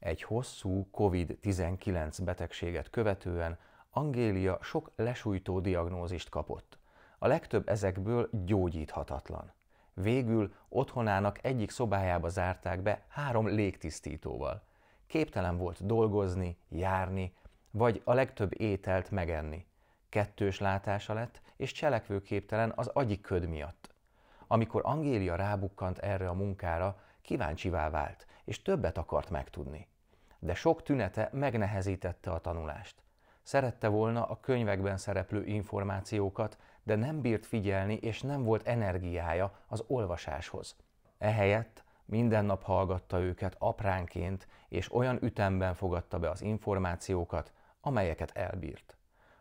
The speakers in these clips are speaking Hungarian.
Egy hosszú COVID-19 betegséget követően Angélia sok lesújtó diagnózist kapott. A legtöbb ezekből gyógyíthatatlan. Végül otthonának egyik szobájába zárták be három légtisztítóval. Képtelen volt dolgozni, járni, vagy a legtöbb ételt megenni. Kettős látása lett, és cselekvőképtelen az agyi köd miatt. Amikor Angélia rábukkant erre a munkára, kíváncsivá vált, és többet akart megtudni. De sok tünete megnehezítette a tanulást. Szerette volna a könyvekben szereplő információkat, de nem bírt figyelni, és nem volt energiája az olvasáshoz. Ehelyett minden nap hallgatta őket apránként, és olyan ütemben fogadta be az információkat, amelyeket elbírt.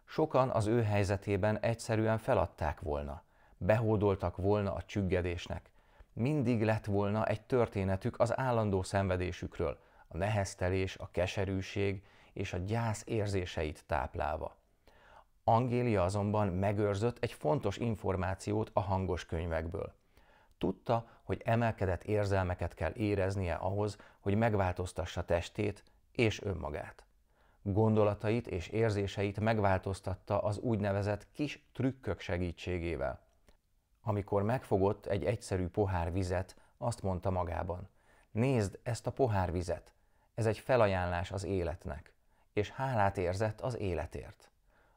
Sokan az ő helyzetében egyszerűen feladták volna, behódoltak volna a csüggedésnek, mindig lett volna egy történetük az állandó szenvedésükről, a neheztelés, a keserűség és a gyász érzéseit táplálva. Angélia azonban megőrzött egy fontos információt a hangos könyvekből. Tudta, hogy emelkedett érzelmeket kell éreznie ahhoz, hogy megváltoztassa testét és önmagát. Gondolatait és érzéseit megváltoztatta az úgynevezett kis trükkök segítségével – amikor megfogott egy egyszerű pohár vizet, azt mondta magában. Nézd ezt a pohár vizet! Ez egy felajánlás az életnek. És hálát érzett az életért.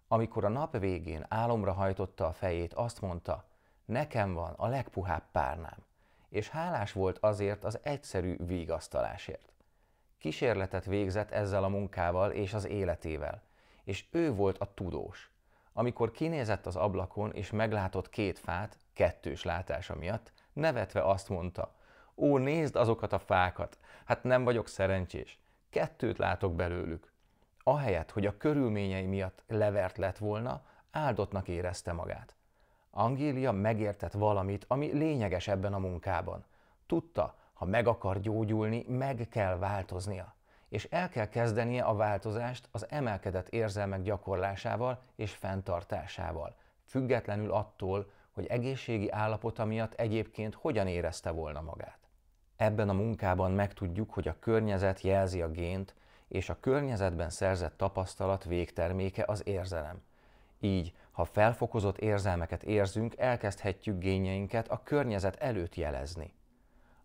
Amikor a nap végén álomra hajtotta a fejét, azt mondta, nekem van a legpuhább párnám, és hálás volt azért az egyszerű vígasztalásért. Kísérletet végzett ezzel a munkával és az életével, és ő volt a tudós, amikor kinézett az ablakon és meglátott két fát, kettős látása miatt, nevetve azt mondta, ó, nézd azokat a fákat, hát nem vagyok szerencsés, kettőt látok belőlük. Ahelyett, hogy a körülményei miatt levert lett volna, áldottnak érezte magát. Angélia megértett valamit, ami lényeges ebben a munkában. Tudta, ha meg akar gyógyulni, meg kell változnia és el kell kezdenie a változást az emelkedett érzelmek gyakorlásával és fenntartásával, függetlenül attól, hogy egészségi állapota miatt egyébként hogyan érezte volna magát. Ebben a munkában megtudjuk, hogy a környezet jelzi a gént, és a környezetben szerzett tapasztalat végterméke az érzelem. Így, ha felfokozott érzelmeket érzünk, elkezdhetjük génjeinket a környezet előtt jelezni.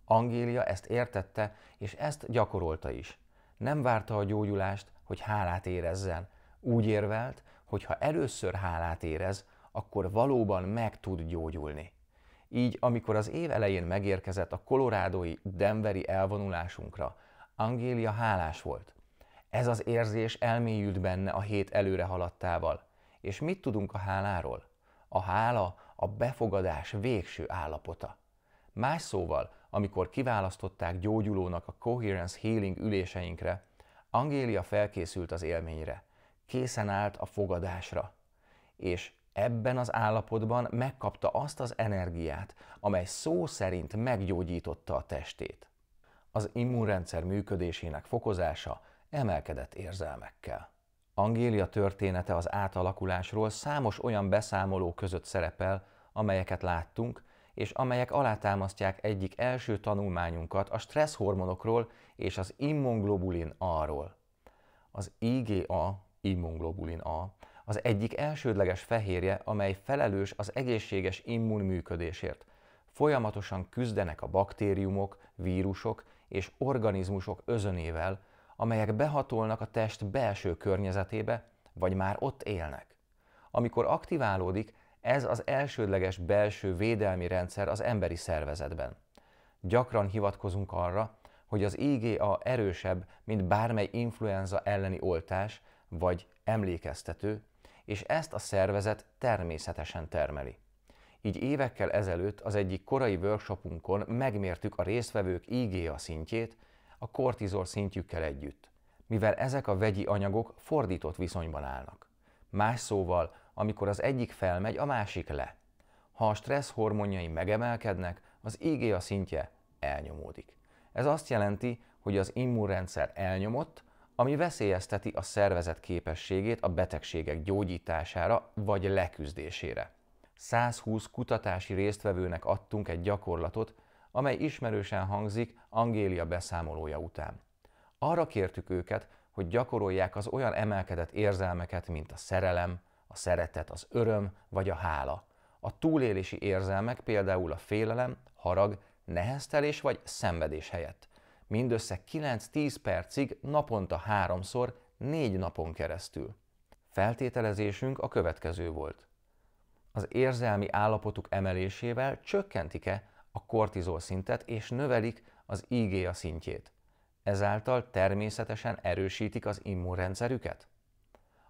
Angélia ezt értette, és ezt gyakorolta is. Nem várta a gyógyulást, hogy hálát érezzen. Úgy érvelt, hogy ha először hálát érez, akkor valóban meg tud gyógyulni. Így, amikor az év elején megérkezett a kolorádói Denveri elvonulásunkra, Angélia hálás volt. Ez az érzés elmélyült benne a hét előre haladtával. És mit tudunk a háláról? A hála a befogadás végső állapota. Más szóval, amikor kiválasztották gyógyulónak a Coherence Healing üléseinkre, Angélia felkészült az élményre, készen állt a fogadásra, és ebben az állapotban megkapta azt az energiát, amely szó szerint meggyógyította a testét. Az immunrendszer működésének fokozása emelkedett érzelmekkel. Angélia története az átalakulásról számos olyan beszámoló között szerepel, amelyeket láttunk, és amelyek alátámasztják egyik első tanulmányunkat a stresszhormonokról és az immunglobulin A-ról. Az IgA, immunglobulin A, az egyik elsődleges fehérje, amely felelős az egészséges immunműködésért. Folyamatosan küzdenek a baktériumok, vírusok és organizmusok özönével, amelyek behatolnak a test belső környezetébe, vagy már ott élnek. Amikor aktiválódik, ez az elsődleges belső védelmi rendszer az emberi szervezetben. Gyakran hivatkozunk arra, hogy az IgA erősebb, mint bármely influenza elleni oltás vagy emlékeztető, és ezt a szervezet természetesen termeli. Így évekkel ezelőtt az egyik korai workshopunkon megmértük a résztvevők IgA szintjét a kortizol szintjükkel együtt, mivel ezek a vegyi anyagok fordított viszonyban állnak. Más szóval amikor az egyik felmegy, a másik le. Ha a stressz hormonjai megemelkednek, az IgA szintje elnyomódik. Ez azt jelenti, hogy az immunrendszer elnyomott, ami veszélyezteti a szervezet képességét a betegségek gyógyítására vagy leküzdésére. 120 kutatási résztvevőnek adtunk egy gyakorlatot, amely ismerősen hangzik Angélia beszámolója után. Arra kértük őket, hogy gyakorolják az olyan emelkedett érzelmeket, mint a szerelem, a szeretet, az öröm vagy a hála. A túlélési érzelmek például a félelem, harag, neheztelés vagy szenvedés helyett. Mindössze 9-10 percig naponta háromszor, négy napon keresztül. Feltételezésünk a következő volt. Az érzelmi állapotuk emelésével csökkentik-e a kortizol szintet és növelik az IgA szintjét. Ezáltal természetesen erősítik az immunrendszerüket?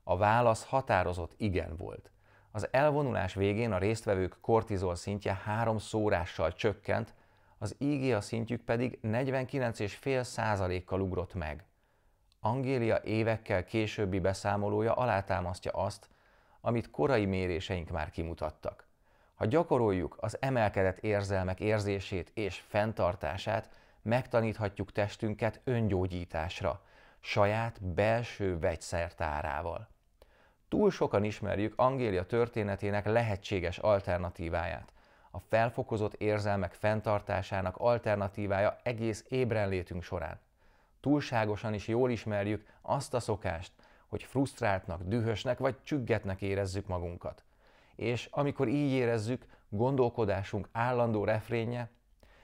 A válasz határozott igen volt. Az elvonulás végén a résztvevők kortizol szintje három szórással csökkent, az IgA szintjük pedig 49,5 kal ugrott meg. Angélia évekkel későbbi beszámolója alátámasztja azt, amit korai méréseink már kimutattak. Ha gyakoroljuk az emelkedett érzelmek érzését és fenntartását, megtaníthatjuk testünket öngyógyításra, saját belső vegyszertárával. Túl sokan ismerjük Angélia történetének lehetséges alternatíváját. A felfokozott érzelmek fenntartásának alternatívája egész ébrenlétünk során. Túlságosan is jól ismerjük azt a szokást, hogy frusztráltnak, dühösnek vagy csüggetnek érezzük magunkat. És amikor így érezzük, gondolkodásunk állandó refrénje,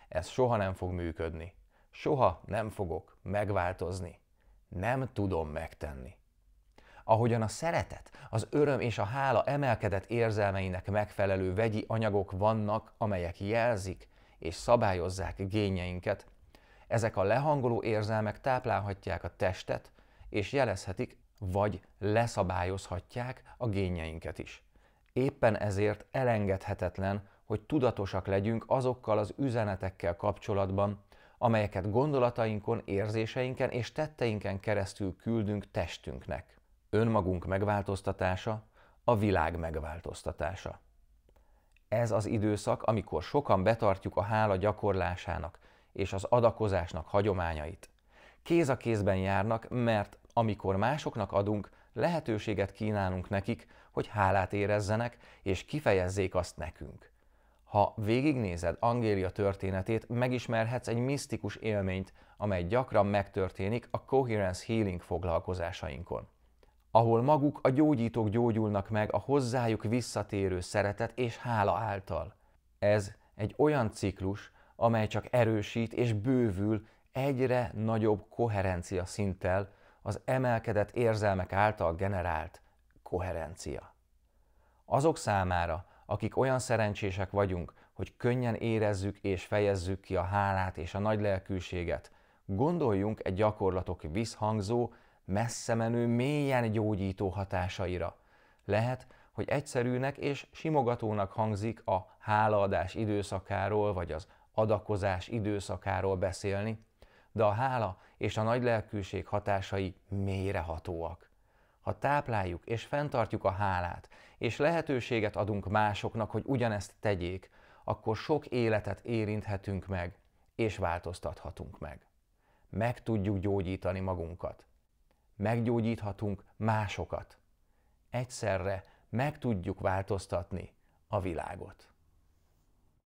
ez soha nem fog működni. Soha nem fogok megváltozni. Nem tudom megtenni ahogyan a szeretet, az öröm és a hála emelkedett érzelmeinek megfelelő vegyi anyagok vannak, amelyek jelzik és szabályozzák gényeinket. Ezek a lehangoló érzelmek táplálhatják a testet, és jelezhetik, vagy leszabályozhatják a génjeinket is. Éppen ezért elengedhetetlen, hogy tudatosak legyünk azokkal az üzenetekkel kapcsolatban, amelyeket gondolatainkon, érzéseinken és tetteinken keresztül küldünk testünknek önmagunk megváltoztatása, a világ megváltoztatása. Ez az időszak, amikor sokan betartjuk a hála gyakorlásának és az adakozásnak hagyományait. Kéz a kézben járnak, mert amikor másoknak adunk, lehetőséget kínálunk nekik, hogy hálát érezzenek és kifejezzék azt nekünk. Ha végignézed Angélia történetét, megismerhetsz egy misztikus élményt, amely gyakran megtörténik a Coherence Healing foglalkozásainkon ahol maguk a gyógyítók gyógyulnak meg a hozzájuk visszatérő szeretet és hála által. Ez egy olyan ciklus, amely csak erősít és bővül egyre nagyobb koherencia szinttel az emelkedett érzelmek által generált koherencia. Azok számára, akik olyan szerencsések vagyunk, hogy könnyen érezzük és fejezzük ki a hálát és a nagylelkűséget, gondoljunk egy gyakorlatok visszhangzó messze menő, mélyen gyógyító hatásaira. Lehet, hogy egyszerűnek és simogatónak hangzik a hálaadás időszakáról, vagy az adakozás időszakáról beszélni, de a hála és a nagylelkűség hatásai mélyrehatóak. Ha tápláljuk és fenntartjuk a hálát, és lehetőséget adunk másoknak, hogy ugyanezt tegyék, akkor sok életet érinthetünk meg, és változtathatunk meg. Meg tudjuk gyógyítani magunkat meggyógyíthatunk másokat. Egyszerre meg tudjuk változtatni a világot.